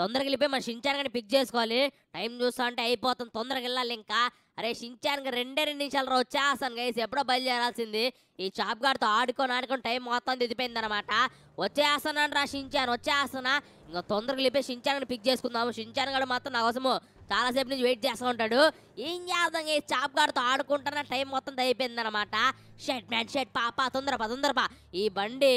తొందరగా వెళ్ళిపోయి మన షించాన్ గారిని పిక్ చేసుకోవాలి టైం చూస్తా అంటే అయిపోతుంది తొందరగా వెళ్ళాలి ఇంకా అరే షించాన్ గారు రెండే రెండు నిమిషాలు రా వచ్చేస్తాను గైస్ ఎప్పుడో బయలుదేరాల్సింది ఈ చాప్ గారితో ఆడుకొని ఆడుకొని టైం మొత్తం దిగిపోయింది అనమాట వచ్చేస్తానండి రా షించాన్ వచ్చేస్తానా ఇంకా తొందరగా వెళ్ళిపోయి షించాన్ గారిని పిక్ చేసుకుందాము షించాన్ గారు మాత్రం నా కోసము చాలాసేపు నుంచి వెయిట్ చేస్తూ ఉంటాడు ఏం చేద్దాం ఈ చాప్ గారితో ఆడుకుంటున్న టైం మొత్తం అయిపోయింది అనమాట షెట్ మ్యాన్ షెట్ పాప తొందరపా తొందరపా ఈ బండి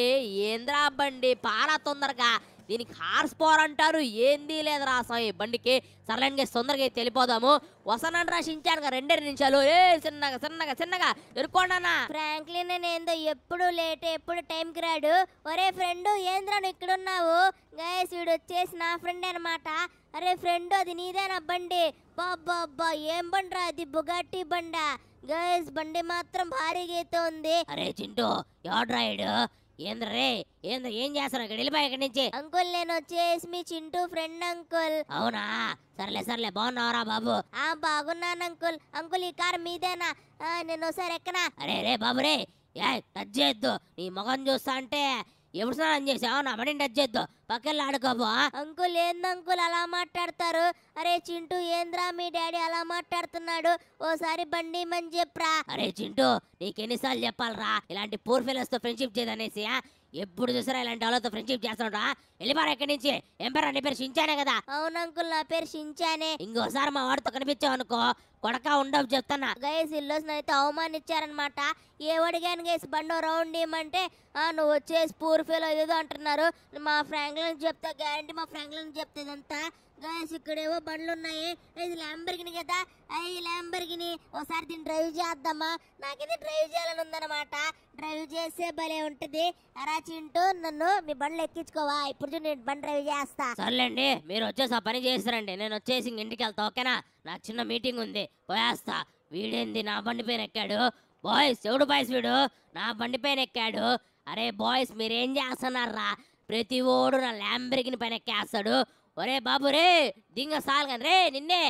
ఏంద్రా బండి పారా తొందరగా దీనికి హార్స్ పవర్ అంటారు ఏంది లేదురా సాయి బండికి సర్లైన్గా తొందరగా తెలిపోదాము వసనాన్ని రాసించాను రెండే నిమిషాలు ఏ చిన్నగా చిన్నగా చిన్నగా ఎరుకోండానా ఫ్రాంక్లిన్ ఏందో ఎప్పుడు లేట్ ఎప్పుడు టైంకి రాడు ఒరే ఫ్రెండ్ ఏంద్రా నువ్వు ఇక్కడున్నావు గైస్ వీడు వచ్చేసి నా ఫ్రెండ్ అనమాట అరే ఫ్రెండ్ అది నీదేనా బండి బాబ్బా ఏం బండ్రా అది బుగాటి బండా గైస్ బండి మాత్రం భారీగా అయితే ఉంది అరే చింటూ ఎవడ్రాయుడు ఏంద్ర ఏంద్ర ఏం చేస్తాను ఇక్కడ వెళ్ళిపోయి ఇక్కడి నుంచి అంకుల్ నేను వచ్చేసి మీ చింటూ ఫ్రెండ్ అంకుల్ అవునా సర్లే సర్లే బాగున్నావరా బాబు ఆ బాగున్నాను అంకుల్ అంకుల్ ఈ కారు మీదేనా నేను ఒకసారి ఎక్కనా అరే రే బాబు రే టచ్ చేయొద్దు నీ మొగం చూస్తా అంటే ఎప్పుడు స్నానం చేసావు నా పని టచ్ చేద్దు పక్కన ఆడుకోబో అంకుల్ ఏంది అంకుల్ అలా మాట్లాడతారు అరే చింటూ ఏంద్రా మీ డాడీ అలా మాట్లాడుతున్నాడు ఓసారి బండి మని చెప్పరా అరే చింటూ ఎన్నిసార్లు చెప్పాలరా ఇలాంటి పూర్ ఫెలోస్ తో ఫ్రెండ్షిప్ చేయదనేసి ఎప్పుడు చూసారా ఇలాంటి వాళ్ళతో ఫ్రెండ్షిప్ చేస్తున్నా వెళ్ళిపోరా ఎక్కడి నుంచి ఎంపరా నీ పేరు షించానే కదా అవును అంకుల్ నా పేరు షించానే ఇంకోసారి మా వాడితో కనిపించావు అనుకో కొడక ఉండవు చెప్తున్నా గైస్ ఇల్లోసిన అయితే అవమానిచ్చారనమాట ఏవడిగాను గైస్ బండి రౌండ్ ఇవ్వమంటే నువ్వు వచ్చేసి పూర్ఫీలో ఏదో అంటున్నారు మా ఫ్రాంక్లను చెప్తా గ్యారంటీ మా ఫ్రాంక్లను చెప్తే ఇదంతా గాయస్ ఇక్కడేవో బండ్లు ఉన్నాయి ఇది ల్యాంబర్గిని కదా ఈ ల్యాంబర్గిని ఒకసారి దీన్ని డ్రైవ్ చేద్దామా నాకైతే డ్రైవ్ చేయాలని ఉందన్నమాట డ్రైవ్ చేసే భలే ఉంటుంది అరా చింటూ నన్ను మీ బండ్లు ఎక్కించుకోవా ఇప్పుడు నేను బండి డ్రైవ్ చేస్తా సర్లేండి మీరు వచ్చేసి ఆ పని చేస్తారండి నేను వచ్చేసి ఇంటికి వెళ్తా ఓకేనా నాకు చిన్న మీటింగ్ ఉంది పోయేస్తా వీడేంది నా బండి పైన ఎక్కాడు బాయ్స్ ఎవడు బాయ్స్ వీడు నా బండి పైన ఎక్కాడు అరే బాయ్స్ మీరేం చేస్తున్నారా ప్రతి ఓడు నా ల్యాంబర్గిని పైన ఎక్కేస్తాడు ఒరే బాబు రే దింగ సాల్గన్ రే నిన్నే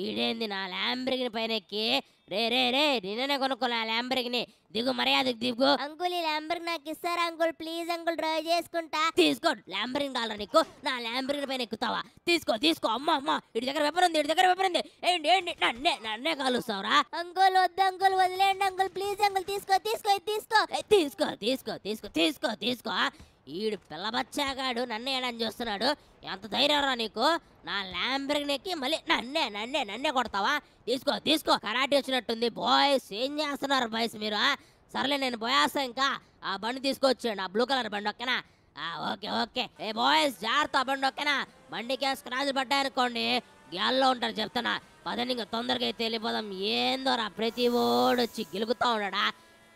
ఈడేంది నా ల్యాంబ్రిగిని పైన ఎక్కి రే రే రే నిన్ననే కొనుక్కోలే ఆ ల్యాంబ్రిగిని దిగు మర్యాదకి దిగు అంకుల్ ఈ ల్యాంబ్రిగ్ నాకు ఇస్తారా అంకుల్ ప్లీజ్ అంకుల్ డ్రైవ్ చేసుకుంటా తీసుకో ల్యాంబ్రిగ్ కాలరా నీకు నా ల్యాంబ్రిగ్ పైన ఎక్కుతావా తీసుకో తీసుకో అమ్మ అమ్మ ఇటు దగ్గర వెపర్ ఉంది ఇటు దగ్గర వెపర్ ఉంది ఏంటి ఏంటి నన్నే నన్నే కాలుస్తావురా అంకుల్ వద్దు అంకుల్ వదిలేండి అంకుల్ ప్లీజ్ అంకుల్ తీసుకో తీసుకో తీసుకో తీసుకో తీసుకో తీసుకో తీసుకో తీసుకో ఈడు పిల్లబచ్చాగాడు నన్నే ఏడని చూస్తున్నాడు ఎంత రా నీకు నా ల్యాంబర్గినికి మళ్ళీ నన్నే నన్నే నన్నే కొడతావా తీసుకో తీసుకో కరాటే వచ్చినట్టుంది బాయ్స్ ఏం చేస్తున్నారు బాయ్స్ మీరు సర్లే నేను పోయాస్తా ఇంకా ఆ బండి తీసుకొచ్చాడు ఆ బ్లూ కలర్ బండి ఆ ఓకే ఓకే ఏ బాయ్స్ జాగ్రత్త బండి ఒక్కనా బండికి స్క్రాచ్ పడ్డాయనుకోండి గ్యాల్లో ఉంటారు చెప్తున్నా పదండి ఇంకా తొందరగా అయితే వెళ్ళిపోదాం ఏందో ప్రతి ఓడొచ్చి గెలుగుతా ఉన్నాడా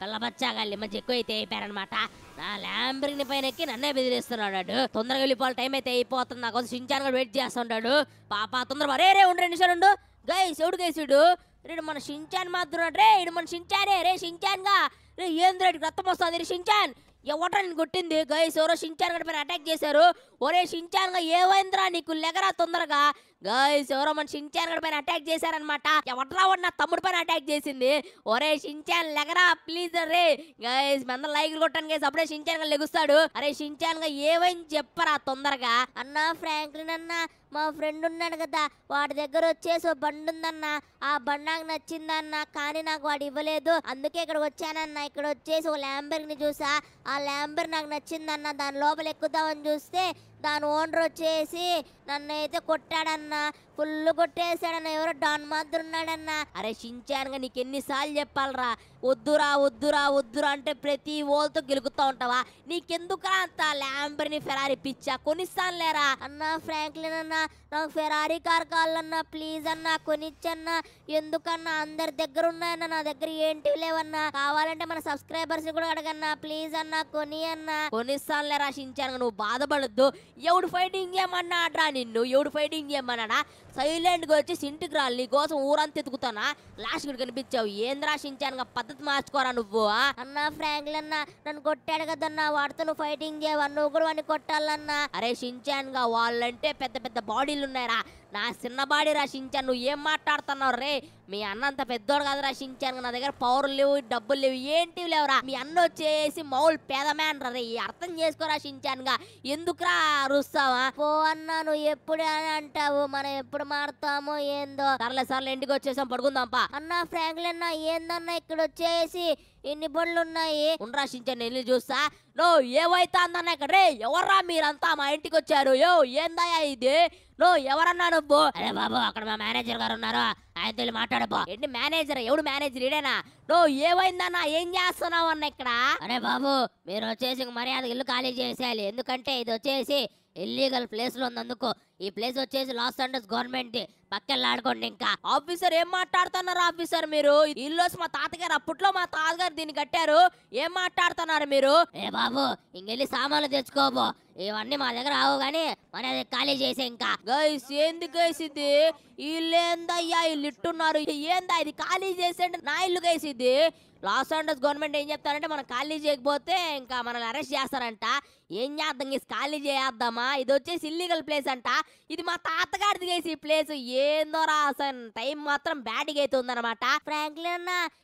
కళ్ళబచ్చాగా మంచి ఎక్కువ అయితే అయిపోయారనమాట నా ల్యాంబ్రిని పైన ఎక్కి నన్నే బెదిరిస్తున్నాడు తొందరగా వెళ్ళిపోవాలి టైం అయితే అయిపోతుంది నా కోసం సించాన్ కూడా వెయిట్ చేస్తుంటాడు పాప తొందర వరే రే ఉండు రెండు ఉండు గైస్ ఎవడు గైసుడు రేడు మన సించాన్ మాత్రం రే ఇడు మన షించానే రే షించాన్గా రే ఏంద్రెడ్డి రక్తం వస్తుంది రే సించాన్ ఎవట నేను కొట్టింది గైస్ ఎవరో షించాన్ గడి పైన అటాక్ చేశారు ఒరే షించాన్ గా ఏమైందిరా నీకు లెగరా తొందరగా గైస్ ఎవరో మన షించాన్ గడి పైన అటాక్ చేశారనమాట ఎవట్రా వాడు నా తమ్ముడి పైన అటాక్ చేసింది ఒరే షించాన్ లెగరా ప్లీజ్ రే గైస్ మంద లైక్ కొట్టాను గైస్ అప్పుడే షించాన్ గా లెగుస్తాడు అరే షించాన్ గా ఏమైంది చెప్పరా తొందరగా అన్నా ఫ్రాంక్లిన్ అన్నా మా ఫ్రెండ్ ఉన్నాడు కదా వాడి దగ్గర వచ్చేసి ఓ బండి ఉందన్న ఆ బండి నాకు నచ్చిందన్న కానీ నాకు వాడు ఇవ్వలేదు అందుకే ఇక్కడ వచ్చానన్న ఇక్కడ వచ్చేసి ఓ ల్యాంబర్ని చూసా ఆ ల్యాంబర్ నాకు నచ్చిందన్న దాని లోపల ఎక్కుదామని చూస్తే దాని ఓనర్ వచ్చేసి నన్నైతే కొట్టాడన్నా ఫుల్ కొట్టేశాడన్న ఎవరో డాన్ మాత్రం ఉన్నాడన్న అరే షించానుగా నీకు ఎన్నిసార్లు చెప్పాలరా వద్దురా వద్దురా వద్దురా అంటే ప్రతి ఓల్తో గెలుకుతూ ఉంటావా నీకెందుకురా అంత ల్యాంబర్ని ఫెరారీ పిచ్చా కొనిస్తాను లేరా అన్న ఫ్రాంక్లిన్ అన్న నాకు ఫెరారీ కార్ కావాలన్నా ప్లీజ్ అన్న కొనిచ్చన్నా ఎందుకన్నా అందరి దగ్గర ఉన్నాయన్న నా దగ్గర ఏంటివి లేవన్నా కావాలంటే మన సబ్స్క్రైబర్స్ కూడా అడగన్నా ప్లీజ్ అన్న కొని అన్న కొనిస్తాను లేరా షించాను నువ్వు బాధపడద్దు ఎవడు ఫైటింగ్ చేయమన్నాడ్రా నిన్ను ఎవడు ఫైటింగ్ చేయమన్నాడా సైలెంట్గా వచ్చి సింటికి రాలి నీ కోసం ఊరంతా ఎత్తుకుతానా లాస్ట్ ఇక్కడ కనిపించావు ఏం షించాను పద్ధతి మార్చుకోరా నువ్వు అన్నా ఫ్రాంక్లన్నా నన్ను కొట్టాడు కదన్నా వాడితో నువ్వు ఫైటింగ్ చేయవా నువ్వు కూడా వాడిని కొట్టాలన్నా అరే షించాన్గా వాళ్ళంటే పెద్ద పెద్ద బాడీలు ఉన్నాయరా నా చిన్నబాడి రచించాను నువ్వు ఏం మాట్లాడుతున్నావు రే మీ అన్నంత పెద్దోడు కదా రచించాను నా దగ్గర పవర్ లేవు డబ్బులు లేవు ఏంటివి లేవురా మీ అన్న వచ్చేసి మౌల్ రా రే అర్థం చేసుకో రచించానుగా ఎందుకురా రుస్తావా పో అన్న నువ్వు ఎప్పుడు అని అంటావు మనం ఎప్పుడు మారుతామో ఏందో సర్లే సర్లే ఇంటికి వచ్చేసాం పడుకుందాంపా అన్న ఫ్రాంక్లన్న ఏందన్న ఇక్కడ వచ్చేసి ఎన్ని బండ్లు ఉన్నాయి ఉండ్రాసించా నేను చూస్తా నో ఏవైతే అందన్న ఇక్కడ రే ఎవర్రా మీరంతా మా ఇంటికి వచ్చారు యో ఏందయ్యా ఇది నో ఎవరన్నా నువ్వు అరే బాబు అక్కడ మా మేనేజర్ గారు ఉన్నారు ఆయన తెలియ మాట్లాడబో ఎన్ని మేనేజర్ ఎవడు మేనేజర్ ఇడేనా నువ్వు ఏవైందన్నా ఏం చేస్తున్నావు అన్న ఇక్కడ అరే బాబు మీరు వచ్చేసి మర్యాద ఇల్లు ఖాళీ చేసేయాలి ఎందుకంటే ఇది వచ్చేసి ఇల్లీగల్ లో ఉన్నందుకు ఈ ప్లేస్ వచ్చేసి లాస్ అండర్స్ గవర్నమెంట్ది పక్కలాడుకోండి ఇంకా ఆఫీసర్ ఏం మాట్లాడుతున్నారు ఆఫీసర్ మీరు ఇల్లు మా తాతగారు అప్పట్లో మా తాతగారు దీన్ని కట్టారు ఏం మాట్లాడుతున్నారు మీరు ఏ బాబు ఇంకెళ్ళి సామాన్లు తెచ్చుకోబో ఇవన్నీ మా దగ్గర రావు కానీ మన ఖాళీ చేసే ఇంకా గైస్ ఏంది గైస్ ఇది వీళ్ళేందయ్యా వీళ్ళు ఇట్టున్నారు ఏందా ఇది ఖాళీ చేసేయండి నా ఇల్లు ఇది లాస్ ఆండర్స్ గవర్నమెంట్ ఏం చెప్తారంటే మనం ఖాళీ చేయకపోతే ఇంకా మనల్ని అరెస్ట్ చేస్తారంట ఏం చేద్దాం ఇది ఖాళీ చేయొద్దామా ఇది వచ్చేసి ఇల్లీగల్ ప్లేస్ అంట ఇది మా తాతగారిది చేసి ఈ ప్లేస్ ఏందో రాసన్ టైం మాత్రం బ్యాటింగ్ అయితే ఉందన్నమాట ఫ్రాంక్లీ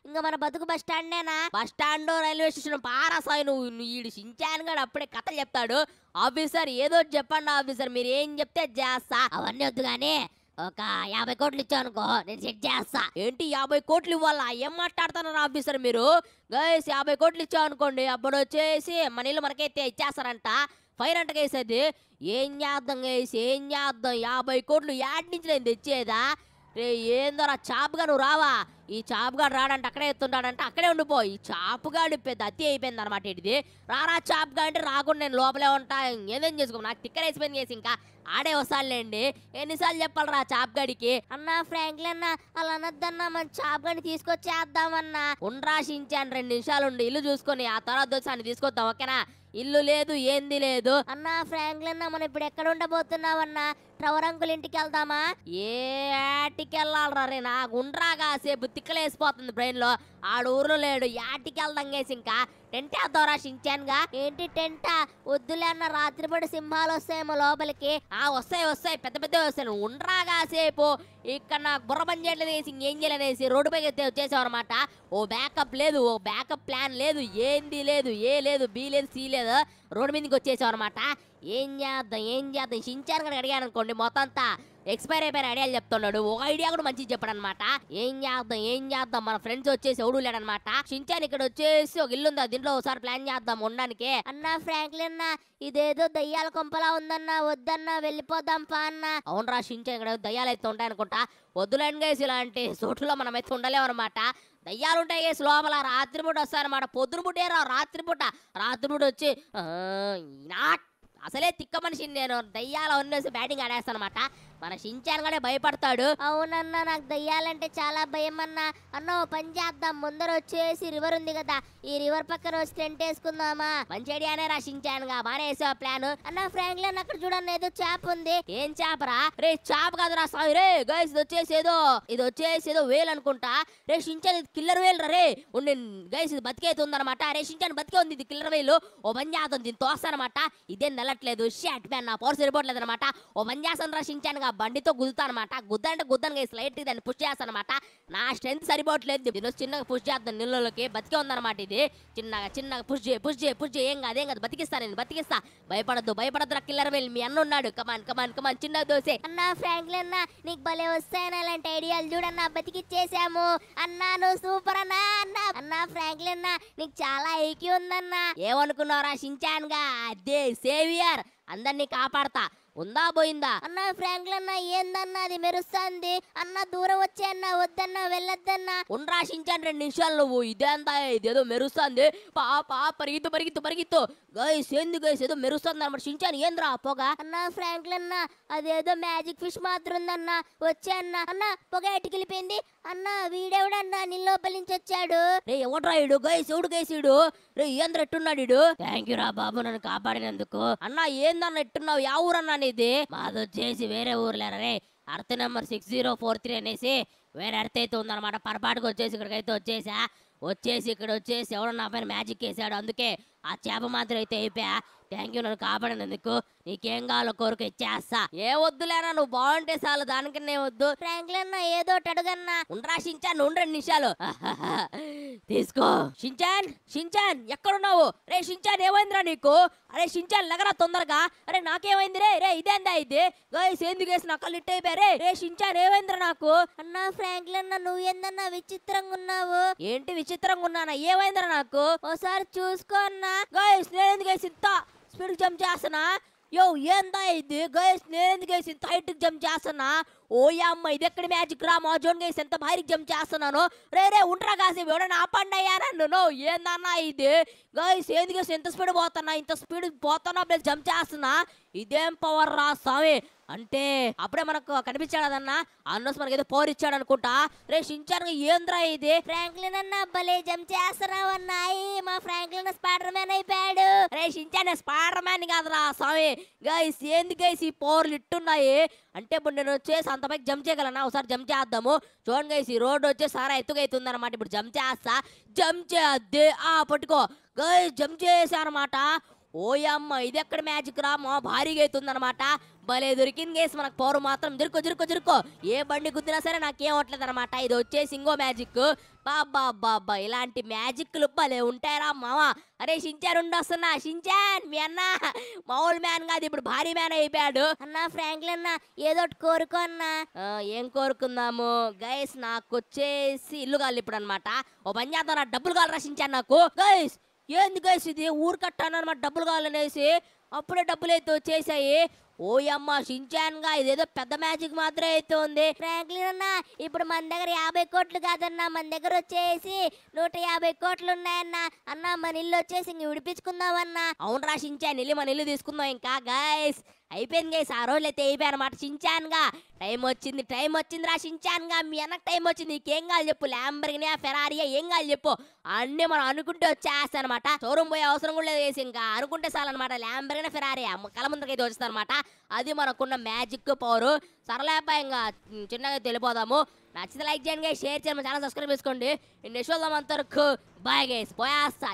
ఇంకా మన బతుకు బస్ స్టాండేనా బస్ స్టాండ్ రైల్వే స్టేషన్ పారాసాయి నువ్వు ఈడు సించాను గడు అప్పుడే కథ చెప్తాడు ఆఫీసర్ ఏదో చెప్పండి ఆఫీసర్ మీరు ఏం చెప్తే చేస్తా అవన్నీ వద్దు కానీ ఒక యాభై కోట్లు ఇచ్చానుకో అనుకో నేను సెట్ చేస్తా ఏంటి యాభై కోట్లు ఇవ్వాలా ఏం మాట్లాడుతున్నారు ఆఫీసర్ మీరు గైస్ యాభై కోట్లు ఇచ్చావు అనుకోండి అప్పుడు వచ్చేసి మన ఇల్లు మనకైతే ఇచ్చేస్తారంట ఫైర్ అంట గైస్ అది ఏం చేద్దాం గైస్ ఏం చేద్దాం యాభై కోట్లు యాడ్ నుంచి నేను తెచ్చేదా రే ఏందోరా చాప్గా నువ్వు రావా ఈ చాపుగాడు రాడంటే అక్కడే ఎత్తున్నాడంటే అక్కడే ఉండిపోయి ఈ చాపుగాడు పెద్ద అతి అయిపోయింది అనమాట ఇది రారా చాపుగా అంటే రాకుండా నేను లోపలే ఉంటా ఏదేం చేసుకో నాకు టిక్కర్ వేసిపోయింది చేసి ఇంకా ఆడే వస్తానులేండి ఎన్నిసార్లు రా చాప్గాడికి అన్నా ఫ్రాంక్లీ అన్న అలా అనొద్దన్నా మన చాపుగాడిని తీసుకొచ్చేద్దామన్నా ఉండ్రాశించాను రెండు నిమిషాలు ఉండి ఇల్లు చూసుకొని ఆ తర్వాత వచ్చి తీసుకొద్దాం ఓకేనా ఇల్లు లేదు ఏంది లేదు అన్నా ఫ్రాంక్లిన్ మనం ఇప్పుడు ఎక్కడ ఉండబోతున్నావన్నా ట్రవర్ అంకుల్ ఇంటికి వెళ్దామా ఏ ఆటికి వెళ్ళాలరా రే నాకు ఉండరా కాసేపు తిక్కలేసిపోతుంది బ్రెయిన్లో ఆడూరులో లేడు యాటికెళ్దాం వేసి ఇంకా ద్వారా షించాన్గా ఏంటి టెంట వద్దులే అన్న రాత్రిపూట సింహాలు వస్తాయేమో లోపలికి ఆ వస్తాయి వస్తాయి పెద్ద పెద్ద వస్తాయి ఉండరాగా సేపు ఇక్కడ నా గుర్రపని చేయలేదు వేసి ఇంకేం చేయలేదేసి రోడ్డు పైకి ఎత్తే వచ్చేసావు అనమాట ఓ బ్యాకప్ లేదు ఓ బ్యాకప్ ప్లాన్ లేదు ఏంది లేదు ఏ లేదు బి లేదు సి లేదు రోడ్డు మీదకి వచ్చేసావు అనమాట ఏం చేద్దాం ఏం చేద్దాం షించాన్ కనుక అడిగాను అనుకోండి మొత్తం అంతా ఎక్స్పైర్ అయిపోయిన ఐడియాలు చెప్తున్నాడు ఒక ఐడియా కూడా మంచిగా చెప్పాడు అనమాట ఏం చేద్దాం ఏం చేద్దాం మన ఫ్రెండ్స్ వచ్చేసి ఎవడు లేడనమాట షించాన్ ఇక్కడ వచ్చేసి ఒక ఇల్లు ఉంది దీంట్లో ఒకసారి ప్లాన్ చేద్దాం ఉండడానికి అన్న ఫ్రాంక్లిన్ ఇదేదో దయ్యాల కొంపలా ఉందన్న వద్దన్న వెళ్ళిపోదాం పా అన్న అవునరా షించాన్ ఇక్కడ దయ్యాలు అయితే ఉంటాయి అనుకుంటా వద్దులేండి గేసి ఇలాంటి అయితే ఉండలేము ఉండలేమన్నమాట దయ్యాలు ఉంటాయి గేసి లోపల రాత్రిపూట వస్తాయన్నమాట పొద్దునపూటే రా రాత్రిపూట రాత్రిపూట వచ్చి అసలే తిక్క మనిషిని నేను దయ్యాలు వన్నేసి బ్యాటింగ్ ఆడేస్తాను అనమాట మన సించాన్ కూడా భయపడతాడు అవునన్నా నాకు దయ్యాలంటే చాలా భయం అన్నా అన్న పని చేద్దాం ముందర వచ్చేసి రివర్ ఉంది కదా ఈ రివర్ పక్కన వచ్చి టెంట్ వేసుకుందామా మంచి అనే రా సించాన్ గా బాగా వేసావు ప్లాన్ అన్న ఫ్రాంక్లిన్ అక్కడ చూడండి ఏదో చేప ఉంది ఏం చేపరా రే చేప రా స్వామి రే గైస్ ఇది వచ్చేసి ఏదో ఇది వచ్చేసి ఏదో వేల్ అనుకుంటా రే సించాన్ ఇది కిల్లర్ వేల్ రే ఉండి గైస్ ఇది బతికేతుంది అనమాట రే సించాన్ బతికే ఉంది ఇది కిల్లర్ వేలు ఓ పని చేద్దాం దీన్ని తోస్తానమాట ఇదేం నెలట్లేదు షాట్ మ్యాన్ నా పోర్స్ రిపోర్ట్ లేదనమాట ఓ పని చేస్తాను రా సించాన్ గా బండితో గుద్దుతానమాట గుద్ద అంటే గుద్దనగా స్లైట్ దాన్ని పుష్ చేస్తానమాట నా స్ట్రెంత్ సరిపోవట్లేదు నేను చిన్నగా పుష్ చేస్తాను నిల్లులకి బతికే ఉందన్నమాట ఇది చిన్నగా చిన్నగా పుష్ చేయి పుష్ చేయి పుష్ చేయి ఏం కాదు ఏం కాదు బతికిస్తా నేను బతికిస్తా భయపడద్దు భయపడద్దు రా కిల్లర్ వెళ్ళి మీ అన్న ఉన్నాడు కమాన్ కమాన్ కమాన్ చిన్న దోసే అన్న ఫ్రాంక్లిన్ అన్న నీకు భలే వస్తాయని అలాంటి ఐడియాలు చూడన్నా బతికిచ్చేసాము అన్నా నువ్వు సూపర్ అన్నా అన్న అన్న ఫ్రాంక్లిన్ అన్న నీకు చాలా ఐక్యూ ఉందన్నా ఏమనుకున్నారా షించాన్గా అదే సేవియర్ అందరినీ కాపాడతా ఉందా పోయిందా అన్న ఫ్రాంక్లన్న ఏందన్న ఏందన్నా అది మెరుస్తుంది అన్న దూరం వచ్చే అన్న వద్దన్న వెళ్ళొద్దన్నా ఉండ్రా షించాన్ రెండు నిమిషాలు నువ్వు ఇదేందా ఇదేదో మెరుస్తుంది పా పా పరిగిత్తు పరిగిత్తు పరిగిత్తు గైస్ ఏంది గైస్ ఏదో మెరుస్తుంది అనమాట షించాన్ ఏంద్రా పొగ అన్న ఫ్రాంక్లన్న అదేదో మ్యాజిక్ ఫిష్ మాత్రం ఉందన్న వచ్చే అన్న అన్న పొగ ఎటుకెళ్ళిపోయింది అన్న వీడెవడన్న నిల్లోపలి నుంచి వచ్చాడు రే ఎవడ్రా ఇడు గైస్ ఎవడు గైస్ ఇడు రే ఏంద్ర ఎట్టున్నాడు ఇడు థ్యాంక్ యూ రా బాబు నన్ను కాపాడినందుకు అన్న ఏందన్న ఎట్టున్నావు యావురన్నా ఇది చేసి వేరే ఊర్లే రే అర్త్ number six zero four three అనేసి వేరే అర్త్ అయితే ఉందన్నమాట పొరపాటుకు వచ్చేసి ఇక్కడికైతే వచ్చేసా వచ్చేసి ఇక్కడ వచ్చేసి ఎవడో నా పైన మ్యాజిక్ వేసాడు అందుకే ఆ చేప మాత్రం అయితే అయిపోయా థ్యాంక్ యూ నన్ను కాపాడినందుకు నీకేం కావాలో కోరిక ఇచ్చేస్తా ఏ వద్దులేనా నువ్వు బాగుంటే చాలు దానికన్నా వద్దు ఫ్రాంక్లన్నా ఏదో అడుగన్నా ఉండరా షించాన్ ఉండు రెండు నిమిషాలు తీసుకో షించాన్ షించాన్ ఎక్కడున్నావు రే షించాన్ ఏమైందిరా నీకు అరే షించాన్ లగరా తొందరగా అరే నాకేమైంది రే రే ఇదేందా ఇది గైస్ ఎందుకు వేసిన అక్కలు ఇట్ అయిపోయారే రే షించాన్ ఏమైందిరా నాకు అన్నా ఫ్రాంక్లన్నా నువ్వు ఏందన్నా విచిత్రంగా ఉన్నావు ఏంటి విచిత్రంగా ఉన్నానా ఏమైందిరా నాకు ఒకసారి చూసుకో అన్న చేస్తున్నా గైస్ నేను ఎందుకు వేసి ఇంత స్పీడ్ జంప్ చేస్తున్నా యో ఏందా ఇది గైస్ నేను ఎందుకు వేసి ఇంత హైట్ జంప్ చేస్తున్నా ఓ అమ్మ ఇది ఎక్కడ మ్యాజిక్ రా మోజోన్ గైస్ ఎంత భారీ జంప్ చేస్తున్నాను రే రే ఉండరా కాసే ఎవడన్నా ఆపండి అయ్యా నన్ను ఏందన్నా ఇది గైస్ ఎందుకు వేసి ఎంత స్పీడ్ పోతున్నా ఇంత స్పీడ్ పోతున్నా ప్లస్ జంప్ చేస్తున్నా ఇదేం పవర్ రా స్వామి అంటే అప్పుడే మనకు కనిపించాడదన్నా అన్నస్ మనకి ఏదో పవర్ ఇచ్చాడు అనుకుంటా రే షించాను ఏంద్రా ఇది ఫ్రాంక్లిన్ అన్న భలే జంప్ చేస్తున్నావు అన్నా ఫ్రాంక్లిన్ స్పైడర్ మ్యాన్ అయిపోయాడు రేషించాను స్పైడర్ మ్యాన్ కాదురా స్వామి గైస్ ఎందుకు గైస్ ఈ పోర్లు ఇట్టున్నాయి అంటే ఇప్పుడు నేను వచ్చేసి అంత పైకి జంప్ చేయగలనా ఒకసారి జంప్ చేద్దాము చూడండి గైస్ ఈ రోడ్డు వచ్చేసి సారా ఎత్తుకైతుంది అనమాట ఇప్పుడు జంప్ చేస్తా జంప్ చేయద్ది ఆ పట్టుకో గైస్ జంప్ చేసా అనమాట ఓయమ్మ ఇది ఎక్కడ మ్యాజిక్ రా మా భారీగా అవుతుంది అనమాట భలే దొరికింది గేస్ మనకు పోరు మాత్రం దొరుకు దొరుకు దొరుకు ఏ బండి గుద్దినా సరే నాకేం అవట్లేదు అనమాట ఇది వచ్చేసి ఇంకో మ్యాజిక్ బాబా బాబా ఇలాంటి మ్యాజిక్లు భలే ఉంటాయరా మావా అరే షించాన్ ఉండొస్తున్నా షించాన్ మీ అన్న మామూలు మ్యాన్ కాదు ఇప్పుడు భారీ మ్యాన్ అయిపోయాడు అన్న ఫ్రాంక్లిన్ ఏదో కోరుకో అన్న ఏం కోరుకుందాము గైస్ నాకు వచ్చేసి ఇల్లు కాలి ఇప్పుడు అనమాట ఓ పని చేద్దాం నా డబ్బులు కావాలి రసించాను నాకు గైస్ ఏంది గైస్ ఇది ఊరు కట్టాను అనమాట డబ్బులు కావాలనేసి అప్పుడే డబ్బులు అయితే వచ్చేసాయి ఓయమ్మా షించాన్ గా ఇదేదో పెద్ద మ్యాజిక్ మాత్రమే అవుతుంది ఫ్రాంక్లిన్ అన్న ఇప్పుడు మన దగ్గర యాభై కోట్లు కాదన్న మన దగ్గర వచ్చేసి నూట యాభై కోట్లు ఉన్నాయన్న అన్న మన ఇల్లు వచ్చేసి ఇంక అవును రా షించాన్ ఇల్లు మన ఇల్లు తీసుకుందాం ఇంకా గాయస్ అయిపోయింది గైస్ ఆ రోజులు అయితే అయిపోయాయి అనమాట చించాన్గా టైం వచ్చింది టైం వచ్చింది రా చించాన్గా మీ అన్నకు టైం వచ్చింది నీకేం కాదు చెప్పు ల్యాంబర్గినియా ఫెరారియా ఏం కాదు చెప్పు అన్నీ మనం అనుకుంటే వచ్చేస్తా అనమాట షోరూమ్ పోయే అవసరం కూడా లేదు వేసి ఇంకా అనుకుంటే అనమాట ల్యాంబర్గిన ఫెరారియా కళ అయితే వచ్చేస్తా అనమాట అది మనకున్న మ్యాజిక్ పవరు సరళేపా ఇంకా చిన్నగా తెలిపోదాము నచ్చితే లైక్ చేయండి షేర్ చేయండి ఛానల్ సబ్స్క్రైబ్ చేసుకోండి నెక్స్ట్ వద్దాం అంతవరకు బాయ్ గైస్ పోయేస్తా